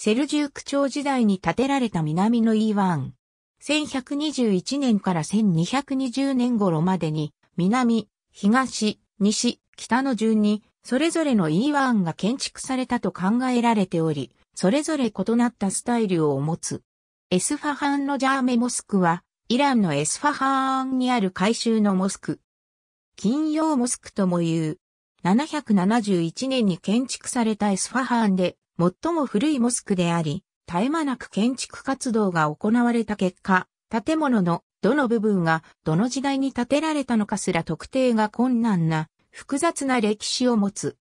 セルジューク朝時代に建てられた南のイーワン。1121年から1220年頃までに、南、東、西、北の順に、それぞれのイーワンが建築されたと考えられており、それぞれ異なったスタイルを持つ。エスファハンのジャーメモスクは、イランのエスファハーンにある改修のモスク。金曜モスクとも言う。771年に建築されたエスファハーンで、最も古いモスクであり、絶え間なく建築活動が行われた結果、建物のどの部分がどの時代に建てられたのかすら特定が困難な複雑な歴史を持つ。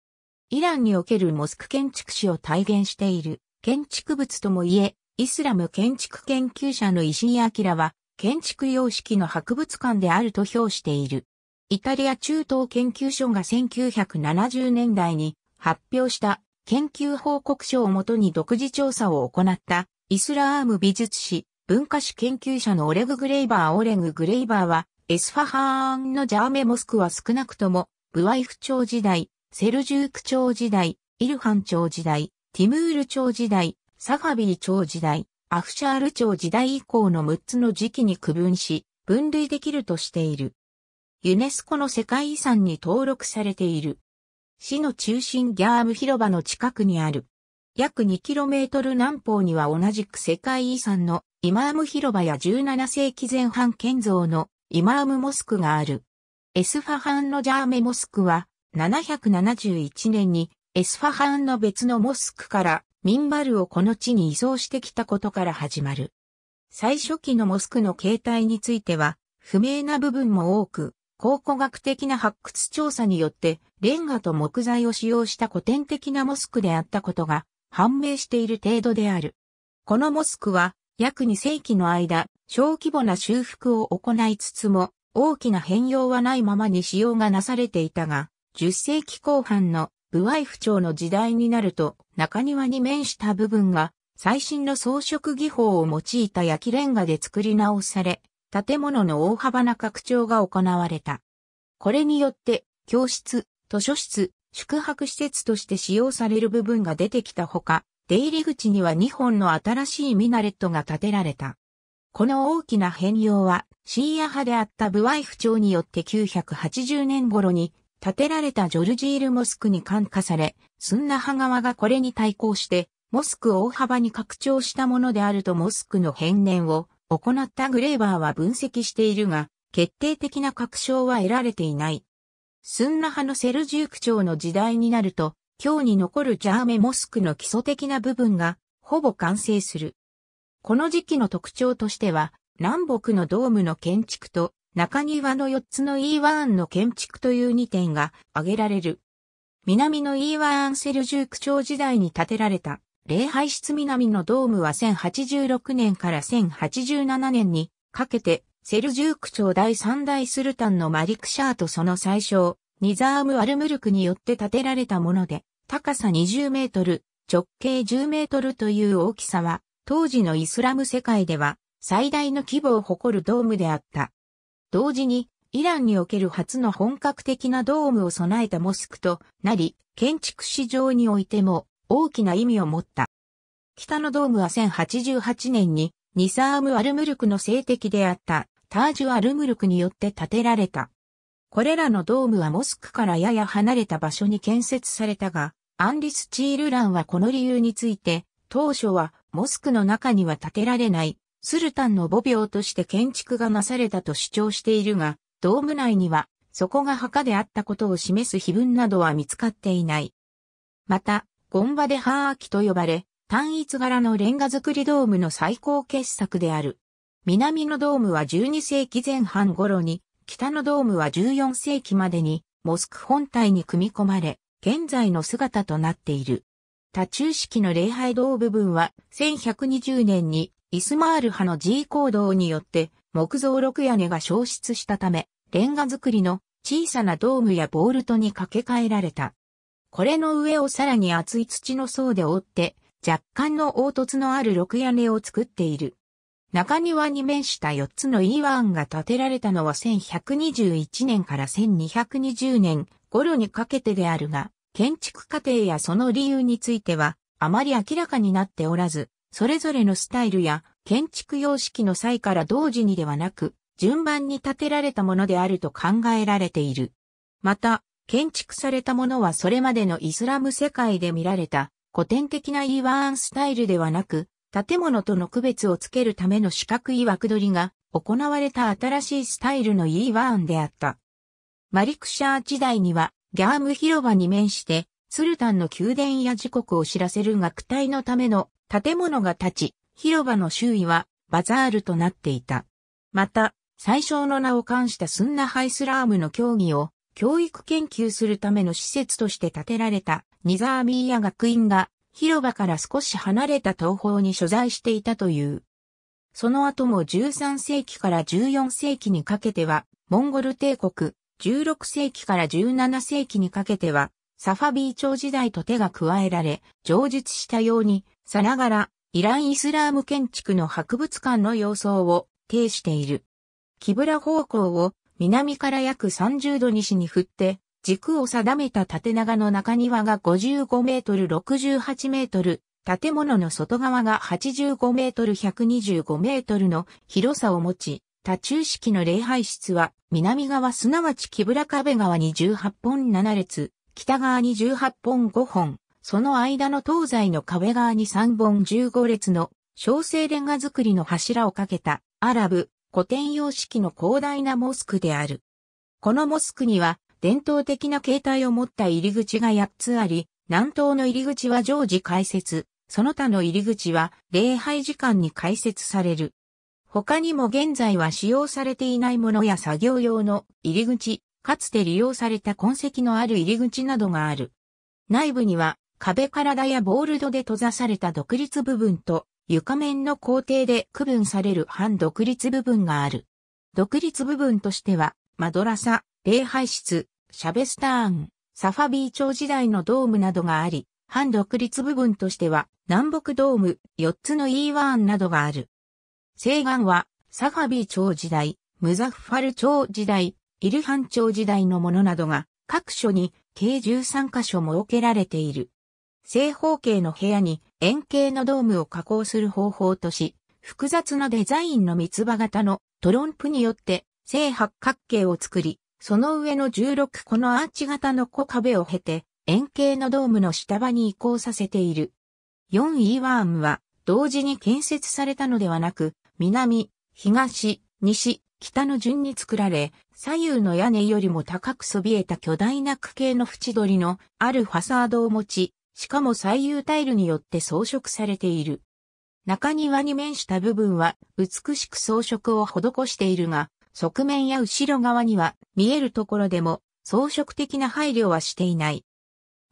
イランにおけるモスク建築史を体現している建築物ともいえ、イスラム建築研究者の石井明は建築様式の博物館であると評している。イタリア中東研究所が1970年代に発表した研究報告書をもとに独自調査を行ったイスラーム美術史文化史研究者のオレグ・グレイバーオレグ・グレイバーはエスファハーンのジャーメモスクは少なくともブワイフ朝時代、セルジューク朝時代、イルハン朝時代、ティムール朝時代、サファビー朝時代、アフシャール朝時代以降の6つの時期に区分し、分類できるとしている。ユネスコの世界遺産に登録されている。市の中心ギャーム広場の近くにある。約 2km 南方には同じく世界遺産のイマーム広場や17世紀前半建造のイマームモスクがある。エスファハンのジャーメモスクは771年にエスファハンの別のモスクからミンバルをこの地に移送してきたことから始まる。最初期のモスクの形態については不明な部分も多く、考古学的な発掘調査によってレンガと木材を使用した古典的なモスクであったことが判明している程度である。このモスクは約2世紀の間小規模な修復を行いつつも大きな変容はないままに使用がなされていたが10世紀後半のブワイフ朝の時代になると中庭に面した部分が最新の装飾技法を用いた焼きレンガで作り直され建物の大幅な拡張が行われた。これによって、教室、図書室、宿泊施設として使用される部分が出てきたほか、出入り口には2本の新しいミナレットが建てられた。この大きな変容は、シーア派であったブワイフ長によって980年頃に建てられたジョルジールモスクに感化され、スンナ派側がこれに対抗して、モスクを大幅に拡張したものであるとモスクの変年を行ったグレーバーは分析しているが、決定的な確証は得られていない。スンナ派のセルジューク朝の時代になると、今日に残るジャーメモスクの基礎的な部分が、ほぼ完成する。この時期の特徴としては、南北のドームの建築と、中庭の4つの E1 の建築という2点が挙げられる。南の E1 セルジューク朝時代に建てられた礼拝室南のドームは1086年から1087年にかけてセルジューク朝第三代スルタンのマリクシャーとその最小、ニザーム・アルムルクによって建てられたもので、高さ20メートル、直径10メートルという大きさは、当時のイスラム世界では最大の規模を誇るドームであった。同時に、イランにおける初の本格的なドームを備えたモスクとなり、建築史上においても大きな意味を持った。北のドームは1088年にニサーム・アルムルクの政敵であったタージュ・アルムルクによって建てられた。これらのドームはモスクからやや離れた場所に建設されたが、アンリス・チールランはこの理由について、当初はモスクの中には建てられない、スルタンの母廟として建築がなされたと主張しているが、ドーム内には、そこが墓であったことを示す碑文などは見つかっていない。また、本ンバデハーアキと呼ばれ、単一柄のレンガ造りドームの最高傑作である。南のドームは12世紀前半頃に、北のドームは14世紀までに、モスク本体に組み込まれ、現在の姿となっている。多中式の礼拝堂部分は、1120年にイスマール派の G 行動によって木造六屋根が消失したため、レンガ造りの小さなドームやボールトに掛け替えられた。これの上をさらに厚い土の層で覆って、若干の凹凸のある六屋根を作っている。中庭に面した四つのイーワンが建てられたのは1121年から1220年頃にかけてであるが、建築過程やその理由については、あまり明らかになっておらず、それぞれのスタイルや建築様式の際から同時にではなく、順番に建てられたものであると考えられている。また、建築されたものはそれまでのイスラム世界で見られた古典的なイワーンスタイルではなく、建物との区別をつけるための四角い枠取りが行われた新しいスタイルのイーワーンであった。マリクシャー時代にはギャーム広場に面してスルタンの宮殿や時刻を知らせる学隊のための建物が建ち、広場の周囲はバザールとなっていた。また、最小の名を冠したスンナハイスラームの競技を教育研究するための施設として建てられたニザーミーヤ学院が広場から少し離れた東方に所在していたという。その後も13世紀から14世紀にかけては、モンゴル帝国、16世紀から17世紀にかけては、サファビー朝時代と手が加えられ、上述したように、さながら、イラン・イスラーム建築の博物館の様相を呈している。キブラ方向を南から約30度西に振って、軸を定めた縦長の中庭が55メートル68メートル、建物の外側が85メートル125メートルの広さを持ち、多中式の礼拝室は南側すなわち木村壁側に18本7列、北側に18本5本、その間の東西の壁側に3本15列の小生レンガ造りの柱をかけたアラブ、古典様式の広大なモスクである。このモスクには伝統的な形態を持った入り口が8つあり、南東の入り口は常時開設、その他の入り口は礼拝時間に開設される。他にも現在は使用されていないものや作業用の入り口、かつて利用された痕跡のある入り口などがある。内部には壁体やボールドで閉ざされた独立部分と床面の工程で区分される半独立部分がある。独立部分としては、マドラサ、礼拝室、シャベスターン、サファビー朝時代のドームなどがあり、反独立部分としては、南北ドーム、4つの E1 などがある。西岸は、サファビー朝時代、ムザッファル朝時代、イルハン朝時代のものなどが、各所に計13箇所設けられている。正方形の部屋に円形のドームを加工する方法とし、複雑なデザインの三つ葉型のトロンプによって正八角形を作り、その上の16個のアーチ型の小壁を経て、円形のドームの下場に移行させている。4E ワームは同時に建設されたのではなく、南、東、西、北の順に作られ、左右の屋根よりも高くそびえた巨大な区形の縁取りのあるファサードを持ち、しかも左右タイルによって装飾されている。中庭に面した部分は美しく装飾を施しているが、側面や後ろ側には見えるところでも装飾的な配慮はしていない。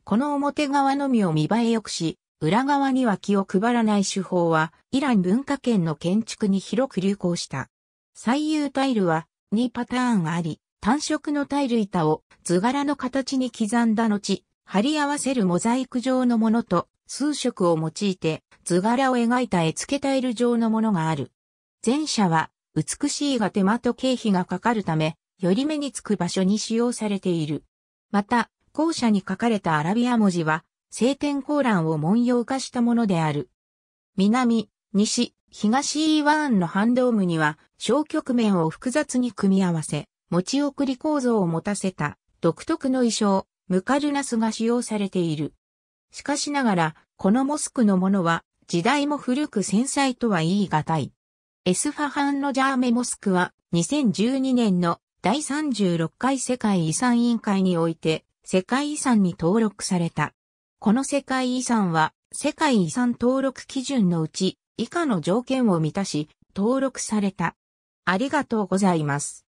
この表側のみを見栄え良くし、裏側には気を配らない手法は、イラン文化圏の建築に広く流行した。最優タイルは2パターンあり、単色のタイル板を図柄の形に刻んだ後、貼り合わせるモザイク状のものと数色を用いて図柄を描いた絵付けタイル状のものがある。前者は美しいが手間と経費がかかるため、より目につく場所に使用されている。また、後者に書かれたアラビア文字は、聖典コーランを文様化したものである。南、西、東イーワーンのハンドームには、小局面を複雑に組み合わせ、持ち送り構造を持たせた、独特の衣装、ムカルナスが使用されている。しかしながら、このモスクのものは、時代も古く繊細とは言い難い。エスファハンのジャーメモスクは、2012年の第36回世界遺産委員会において、世界遺産に登録された。この世界遺産は、世界遺産登録基準のうち、以下の条件を満たし、登録された。ありがとうございます。